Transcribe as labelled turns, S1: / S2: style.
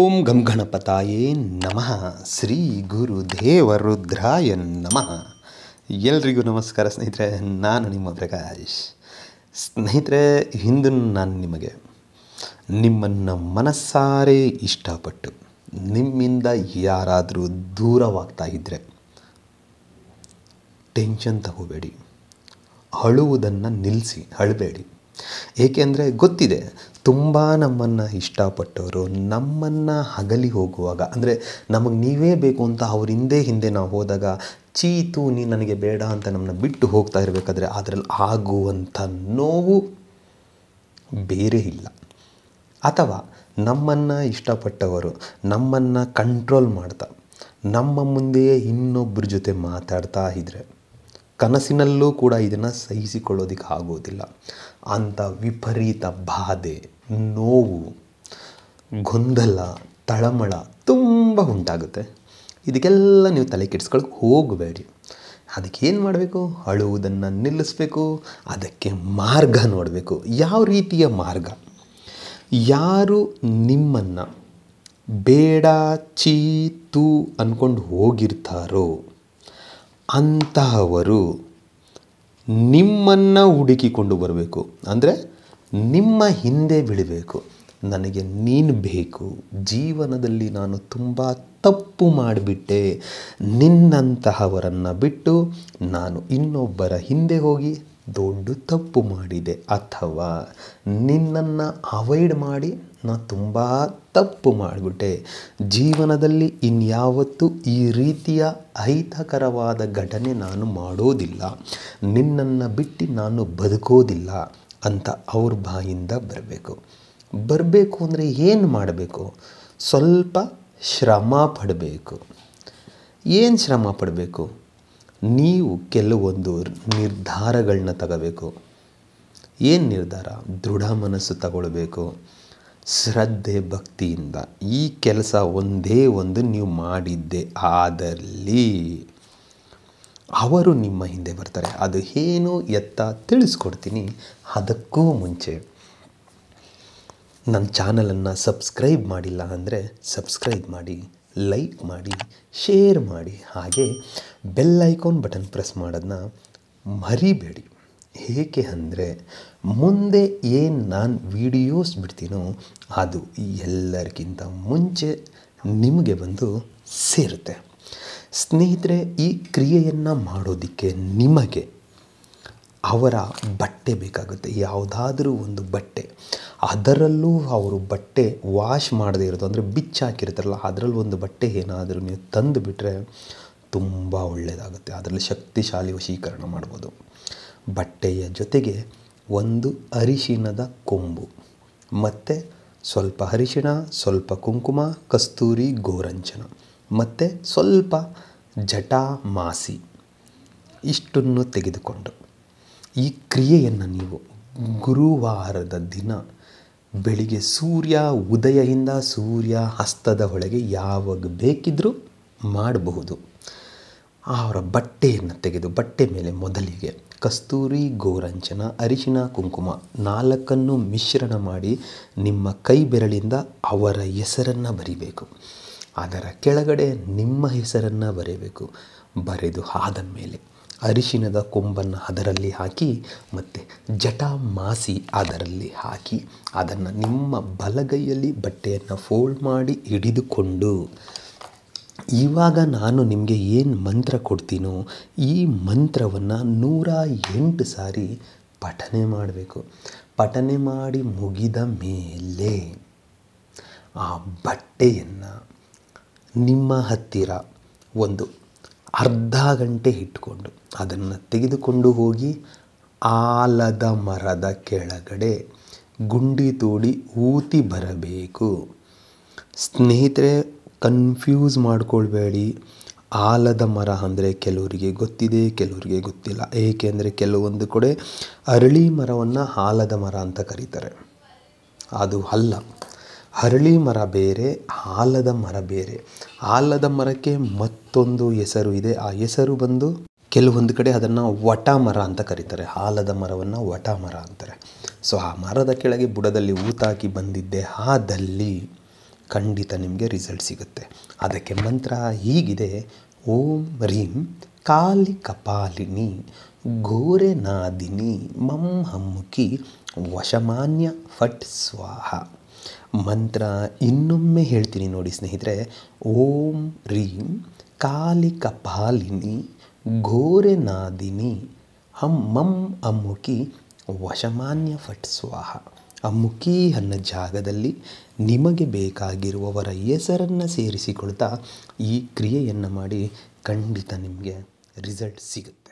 S1: ಓಂ ಗಂ ಗಣಪತಾಯೇ ನಮಃ ಶ್ರೀ ಗುರು ದೇವರುದ್ರಾಯ ನಮಃ ಎಲ್ರಿಗೂ ನಮಸ್ಕಾರ ಸ್ನೇಹಿತರೆ ನಾನು ನಿಮ್ಮ ಪ್ರಕಾಶ್ ಸ್ನೇಹಿತರೆ ಹಿಂದೂ ನಾನು ನಿಮಗೆ ನಿಮ್ಮನ್ನು ಮನಸ್ಸಾರೆ ಇಷ್ಟಪಟ್ಟು ನಿಮ್ಮಿಂದ ಯಾರಾದರೂ ದೂರವಾಗ್ತಾ ಇದ್ದರೆ ಟೆನ್ಷನ್ ತಗೋಬೇಡಿ ಅಳುವುದನ್ನು ನಿಲ್ಲಿಸಿ ಅಳಬೇಡಿ ಏಕೆಂದರೆ ಗೊತ್ತಿದೆ ತುಂಬ ನಮ್ಮನ್ನು ಇಷ್ಟಪಟ್ಟವರು ನಮ್ಮನ್ನು ಹಗಲಿ ಹೋಗುವಾಗ ಅಂದರೆ ನಮಗೆ ನೀವೇ ಬೇಕು ಅಂತ ಅವ್ರ ಹಿಂದೆ ಹಿಂದೆ ನಾವು ಹೋದಾಗ ಚೀತು ನೀ ನನಗೆ ಬೇಡ ಅಂತ ನಮ್ಮನ್ನ ಬಿಟ್ಟು ಹೋಗ್ತಾ ಇರಬೇಕಾದ್ರೆ ಅದರಲ್ಲಿ ಆಗುವಂಥ ನೋವು ಬೇರೆ ಇಲ್ಲ ಅಥವಾ ನಮ್ಮನ್ನು ಇಷ್ಟಪಟ್ಟವರು ನಮ್ಮನ್ನು ಕಂಟ್ರೋಲ್ ಮಾಡ್ತಾ ನಮ್ಮ ಮುಂದೆಯೇ ಇನ್ನೊಬ್ಬರ ಜೊತೆ ಮಾತಾಡ್ತಾ ಇದ್ದರೆ ಕನಸಿನಲ್ಲೂ ಕೂಡ ಇದನ್ನು ಸಹಿಸಿಕೊಳ್ಳೋದಕ್ಕೆ ಆಗೋದಿಲ್ಲ ಅಂಥ ವಿಪರೀತ ಬಾಧೆ ನೋವು ಗೊಂದಲ ತಳಮಳ ತುಂಬ ಉಂಟಾಗುತ್ತೆ ಇದಕ್ಕೆಲ್ಲ ನೀವು ತಲೆ ಕೆಡಿಸ್ಕೊಳಕ್ಕೆ ಹೋಗಬೇಡಿ ಅದಕ್ಕೇನು ಮಾಡಬೇಕು ಅಳುವುದನ್ನು ನಿಲ್ಲಿಸಬೇಕು ಅದಕ್ಕೆ ಮಾರ್ಗ ನೋಡಬೇಕು ಯಾವ ರೀತಿಯ ಮಾರ್ಗ ಯಾರು ನಿಮ್ಮನ್ನು ಬೇಡ ಚೀತು ಅಂದ್ಕೊಂಡು ಹೋಗಿರ್ತಾರೋ ಅಂತಹವರು ನಿಮ್ಮನ್ನು ಹುಡುಕಿಕೊಂಡು ಬರಬೇಕು ಅಂದರೆ ನಿಮ್ಮ ಹಿಂದೆ ಬೀಳಬೇಕು ನನಗೆ ನೀನು ಬೇಕು ಜೀವನದಲ್ಲಿ ನಾನು ತುಂಬ ತಪ್ಪು ಮಾಡಿಬಿಟ್ಟೆ ನಿನ್ನಂತಹವರನ್ನು ಬಿಟ್ಟು ನಾನು ಇನ್ನೊಬ್ಬರ ಹಿಂದೆ ಹೋಗಿ ದೊಡ್ಡ ತಪ್ಪು ಮಾಡಿದೆ ಅಥವಾ ನಿನ್ನನ್ನು ಅವಾಯ್ಡ್ ಮಾಡಿ ನಾನು ತುಂಬ ತಪ್ಪು ಮಾಡಿಬಿಟ್ಟೆ ಜೀವನದಲ್ಲಿ ಇನ್ಯಾವತ್ತೂ ಈ ರೀತಿಯ ಅಹಿತಕರವಾದ ಘಟನೆ ನಾನು ಮಾಡೋದಿಲ್ಲ ನಿನ್ನನ್ನು ಬಿಟ್ಟು ನಾನು ಬದುಕೋದಿಲ್ಲ ಅಂತ ಅವ್ರ ಬಾಯಿಂದ ಬರಬೇಕು ಬರಬೇಕು ಅಂದರೆ ಏನು ಮಾಡಬೇಕು ಸ್ವಲ್ಪ ಶ್ರಮ ಪಡಬೇಕು ಏನು ಶ್ರಮ ಪಡಬೇಕು ನೀವು ಕೆಲವೊಂದು ನಿರ್ಧಾರಗಳನ್ನ ತಗೋಬೇಕು ಏನು ನಿರ್ಧಾರ ದೃಢ ಮನಸ್ಸು ತಗೊಳ್ಬೇಕು ಶ್ರದ್ಧೆ ಭಕ್ತಿಯಿಂದ ಈ ಕೆಲಸ ಒಂದೇ ಒಂದು ನೀವು ಮಾಡಿದ್ದೆ ಆದಲ್ಲಿ ಅವರು ನಿಮ್ಮ ಹಿಂದೆ ಬರ್ತಾರೆ ಅದು ಏನು ಎತ್ತ ತಿಳಿಸ್ಕೊಡ್ತೀನಿ ಅದಕ್ಕೂ ಮುಂಚೆ ನನ್ನ ಚಾನಲನ್ನು ಸಬ್ಸ್ಕ್ರೈಬ್ ಮಾಡಿಲ್ಲ ಅಂದರೆ ಸಬ್ಸ್ಕ್ರೈಬ್ ಮಾಡಿ ಲೈಕ್ ಮಾಡಿ ಶೇರ್ ಮಾಡಿ ಹಾಗೆ ಬೆಲ್ ಐಕಾನ್ ಬಟನ್ ಪ್ರೆಸ್ ಮಾಡೋದನ್ನ ಮರಿಬೇಡಿ ಏಕೆ ಅಂದರೆ ಮುಂದೆ ಏನು ನಾನು ವೀಡಿಯೋಸ್ ಬಿಡ್ತೀನೋ ಅದು ಎಲ್ಲರಿಗಿಂತ ಮುಂಚೆ ನಿಮಗೆ ಬಂದು ಸೇರುತ್ತೆ ಸ್ನೇಹಿತರೆ ಈ ಕ್ರಿಯೆಯನ್ನು ಮಾಡೋದಕ್ಕೆ ನಿಮಗೆ ಅವರ ಬಟ್ಟೆ ಬೇಕಾಗುತ್ತೆ ಯಾವುದಾದ್ರೂ ಒಂದು ಬಟ್ಟೆ ಅದರಲ್ಲೂ ಅವರು ಬಟ್ಟೆ ವಾಶ್ ಮಾಡದೇ ಇರೋದು ಅಂದರೆ ಬಿಚ್ಚಾಕಿರ್ತಾರಲ್ಲ ಅದರಲ್ಲಿ ಒಂದು ಬಟ್ಟೆ ಏನಾದರೂ ನೀವು ತಂದುಬಿಟ್ರೆ ತುಂಬ ಒಳ್ಳೆಯದಾಗುತ್ತೆ ಅದರಲ್ಲಿ ಶಕ್ತಿಶಾಲಿ ವಶೀಕರಣ ಮಾಡ್ಬೋದು ಬಟ್ಟೆಯ ಜೊತೆಗೆ ಒಂದು ಅರಿಶಿನದ ಕೊಂಬು ಮತ್ತು ಸ್ವಲ್ಪ ಅರಿಶಿಣ ಸ್ವಲ್ಪ ಕುಂಕುಮ ಕಸ್ತೂರಿ ಗೋರಂಚನ ಮತ್ತು ಸ್ವಲ್ಪ ಜಟಾ ಮಾಸಿ ಇಷ್ಟನ್ನು ತೆಗೆದುಕೊಂಡು ಈ ಕ್ರಿಯೆಯನ್ನು ನೀವು ಗುರುವಾರದ ದಿನ ಬೆಳಿಗ್ಗೆ ಸೂರ್ಯ ಉದಯದಿಂದ ಸೂರ್ಯ ಹಸ್ತದ ಒಳಗೆ ಯಾವಾಗ ಬೇಕಿದ್ದರೂ ಮಾಡಬಹುದು ಅವರ ಬಟ್ಟೆಯನ್ನು ತೆಗೆದು ಬಟ್ಟೆ ಮೇಲೆ ಮೊದಲಿಗೆ ಕಸ್ತೂರಿ ಗೋರಂಚನ ಅರಿಶಿನ ಕುಂಕುಮ ನಾಲ್ಕನ್ನು ಮಿಶ್ರಣ ಮಾಡಿ ನಿಮ್ಮ ಕೈ ಬೆರಳಿಂದ ಅವರ ಹೆಸರನ್ನು ಬರಿಬೇಕು ಅದರ ಕೆಳಗಡೆ ನಿಮ್ಮ ಹೆಸರನ್ನು ಬರೆಯಬೇಕು ಬರೆದು ಆದ ಮೇಲೆ ಅರಿಶಿನದ ಕೊಂಬನ್ನು ಅದರಲ್ಲಿ ಹಾಕಿ ಮತ್ತು ಮಾಸಿ ಅದರಲ್ಲಿ ಹಾಕಿ ಅದನ್ನು ನಿಮ್ಮ ಬಲಗೈಯಲ್ಲಿ ಬಟ್ಟೆಯನ್ನು ಫೋಲ್ಡ್ ಮಾಡಿ ಹಿಡಿದುಕೊಂಡು ಇವಾಗ ನಾನು ನಿಮಗೆ ಏನು ಮಂತ್ರ ಕೊಡ್ತೀನೋ ಈ ಮಂತ್ರವನ್ನು ನೂರ ಎಂಟು ಸಾರಿ ಪಠನೆ ಮಾಡಬೇಕು ಪಠನೆ ಮಾಡಿ ಮುಗಿದ ಮೇಲೆ ಆ ಬಟ್ಟೆಯನ್ನು ನಿಮ್ಮ ಹತ್ತಿರ ಒಂದು ಅರ್ಧ ಗಂಟೆ ಇಟ್ಕೊಂಡು ಅದನ್ನು ತೆಗೆದುಕೊಂಡು ಹೋಗಿ ಆಲದ ಮರದ ಕೆಳಗಡೆ ಗುಂಡಿ ತೋಡಿ ಊತಿ ಬರಬೇಕು ಸ್ನೇಹಿತರೆ ಕನ್ಫ್ಯೂಸ್ ಮಾಡ್ಕೊಳ್ಬೇಡಿ ಆಲದ ಮರ ಅಂದರೆ ಕೆಲವರಿಗೆ ಗೊತ್ತಿದೆ ಕೆಲವರಿಗೆ ಗೊತ್ತಿಲ್ಲ ಏಕೆಂದರೆ ಕೆಲವೊಂದು ಕಡೆ ಅರಳಿ ಮರವನ್ನು ಆಲದ ಮರ ಅಂತ ಕರೀತಾರೆ ಅದು ಅಲ್ಲ ಅರಳಿ ಮರ ಬೇರೆ ಆಲದ ಮರ ಬೇರೆ ಆಲದ ಮರಕ್ಕೆ ಮತ್ತೊಂದು ಹೆಸರು ಇದೆ ಆ ಹೆಸರು ಬಂದು ಕೆಲವೊಂದು ಕಡೆ ಅದನ್ನು ವಟ ಮರ ಅಂತ ಕರೀತಾರೆ ಆಲದ ಮರವನ್ನು ವಟ ಮರ ಅಂತಾರೆ ಸೊ ಆ ಮರದ ಕೆಳಗೆ ಬುಡದಲ್ಲಿ ಊತಾಕಿ ಬಂದಿದ್ದೆ ಆದಲ್ಲಿ ಖಂಡಿತ ನಿಮಗೆ ರಿಸಲ್ಟ್ ಸಿಗುತ್ತೆ ಅದಕ್ಕೆ ಮಂತ್ರ ಹೀಗಿದೆ ಓಂ ರೀಂ ಕಾಲಿ ಕಪಾಲಿನಿ ನಾದಿನಿ ಮಂ ಹಮ್ಮುಖಿ ವಶಮಾನ್ಯ ಫಟ್ ಸ್ವಾಹ ಮಂತ್ರ ಇನ್ನೊಮ್ಮೆ ಹೇಳ್ತೀನಿ ನೋಡಿ ಸ್ನೇಹಿತರೆ ಓಂ ರೀಂ ಕಾಲಿ ಕಪಾಲಿನಿ ನಾದಿನಿ ಹಂ ಮಂ ಅಮ್ಮುಖಿ ವಶಮಾನ್ಯ ಫಟ್ ಸ್ವಾಹ ಆ ಮುಖಿ ಅನ್ನೋ ಜಾಗದಲ್ಲಿ ನಿಮಗೆ ಬೇಕಾಗಿರುವವರ ಹೆಸರನ್ನು ಸೇರಿಸಿಕೊಳ್ತಾ ಈ ಕ್ರಿಯೆಯನ್ನು ಮಾಡಿ ಖಂಡಿತ ನಿಮಗೆ ರಿಸಲ್ಟ್ ಸಿಗುತ್ತೆ